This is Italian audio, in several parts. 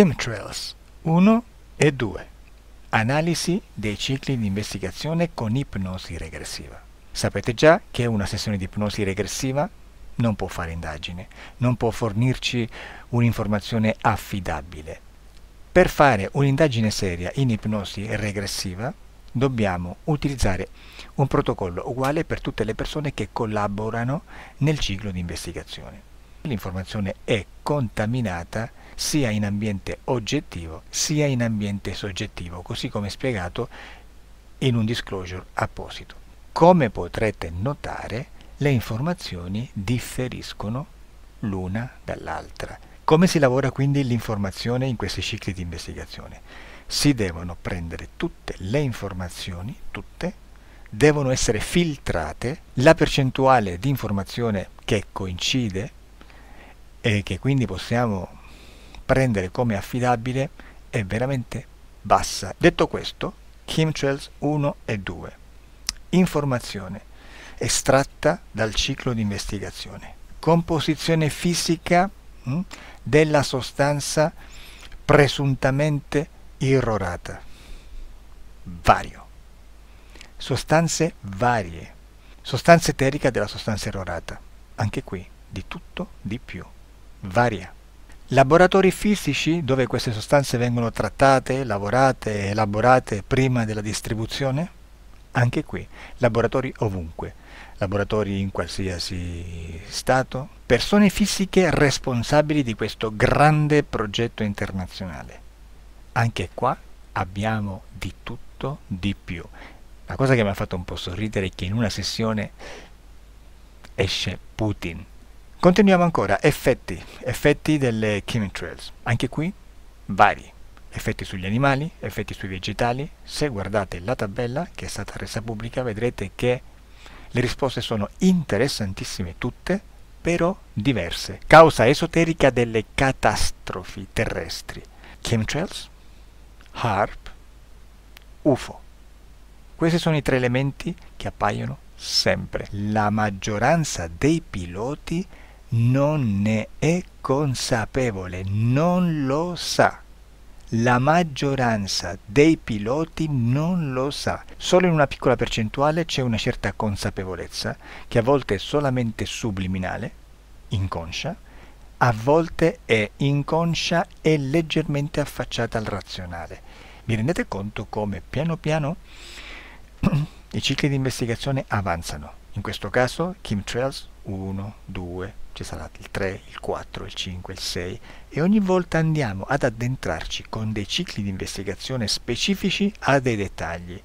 Chemtrails 1 e 2. Analisi dei cicli di investigazione con ipnosi regressiva. Sapete già che una sessione di ipnosi regressiva non può fare indagine, non può fornirci un'informazione affidabile. Per fare un'indagine seria in ipnosi regressiva dobbiamo utilizzare un protocollo uguale per tutte le persone che collaborano nel ciclo di investigazione. L'informazione è contaminata sia in ambiente oggettivo sia in ambiente soggettivo, così come spiegato in un disclosure apposito. Come potrete notare, le informazioni differiscono l'una dall'altra. Come si lavora quindi l'informazione in questi cicli di investigazione? Si devono prendere tutte le informazioni, tutte, devono essere filtrate, la percentuale di informazione che coincide e che quindi possiamo prendere come affidabile è veramente bassa. Detto questo, Chemtrails 1 e 2. Informazione estratta dal ciclo di investigazione. Composizione fisica mh, mm, della sostanza presuntamente irrorata. Vario. Sostanze varie. Sostanza eterica della sostanza irrorata. Anche qui di tutto, di più. Varia. Laboratori fisici dove queste sostanze vengono trattate, lavorate, elaborate prima della distribuzione? Anche qui, laboratori ovunque, laboratori in qualsiasi stato, persone fisiche responsabili di questo grande progetto internazionale. Anche qua abbiamo di tutto, di più. La cosa che mi ha fatto un po' sorridere è che in una sessione esce Putin Continuiamo ancora, effetti, effetti delle chemtrails, anche qui vari, effetti sugli animali, effetti sui vegetali, se guardate la tabella che è stata resa pubblica vedrete che le risposte sono interessantissime tutte, però diverse. Causa esoterica delle catastrofi terrestri, chemtrails, HARP, UFO. Questi sono i tre elementi che appaiono sempre. La maggioranza dei piloti non ne è consapevole, non lo sa. La maggioranza dei piloti non lo sa, solo in una piccola percentuale c'è una certa consapevolezza, che a volte è solamente subliminale, inconscia, a volte è inconscia e leggermente affacciata al razionale. Vi rendete conto come piano piano i cicli di investigazione avanzano? In questo caso Kim Trails 1, 2, ci sarà il 3, il 4, il 5, il 6 e ogni volta andiamo ad addentrarci con dei cicli di investigazione specifici a dei dettagli.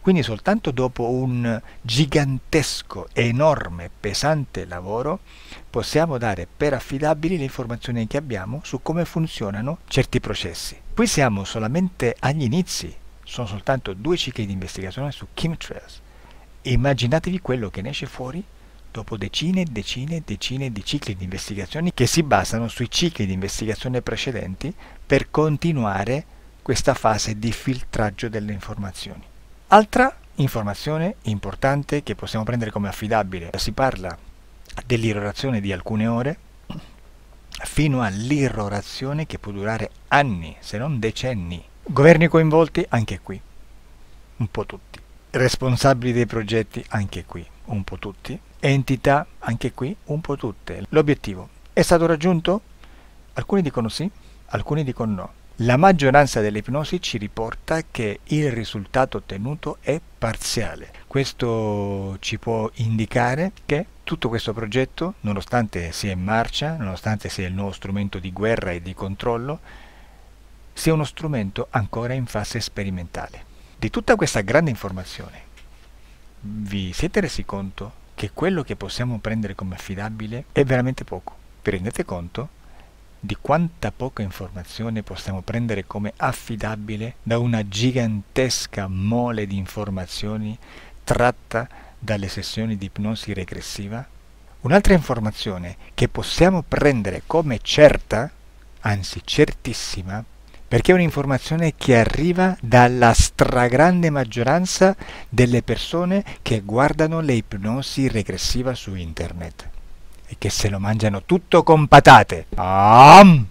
Quindi soltanto dopo un gigantesco, enorme, pesante lavoro possiamo dare per affidabili le informazioni che abbiamo su come funzionano certi processi. Qui siamo solamente agli inizi, sono soltanto due cicli di investigazione su chemtrails. Immaginatevi quello che ne esce fuori dopo decine e decine e decine di cicli di investigazioni che si basano sui cicli di investigazione precedenti per continuare questa fase di filtraggio delle informazioni. Altra informazione importante che possiamo prendere come affidabile, si parla dell'irrorazione di alcune ore fino all'irrorazione che può durare anni, se non decenni. Governi coinvolti anche qui, un po' tutti. Responsabili dei progetti anche qui, un po' tutti entità, anche qui un po' tutte. L'obiettivo è stato raggiunto? Alcuni dicono sì, alcuni dicono no. La maggioranza delle ipnosi ci riporta che il risultato ottenuto è parziale. Questo ci può indicare che tutto questo progetto, nonostante sia in marcia, nonostante sia il nuovo strumento di guerra e di controllo, sia uno strumento ancora in fase sperimentale. Di tutta questa grande informazione, vi siete resi conto che quello che possiamo prendere come affidabile è veramente poco. Vi rendete conto di quanta poca informazione possiamo prendere come affidabile da una gigantesca mole di informazioni tratta dalle sessioni di ipnosi regressiva? Un'altra informazione che possiamo prendere come certa, anzi certissima, perché è un'informazione che arriva dalla stragrande maggioranza delle persone che guardano le ipnosi regressiva su internet e che se lo mangiano tutto con patate. Um!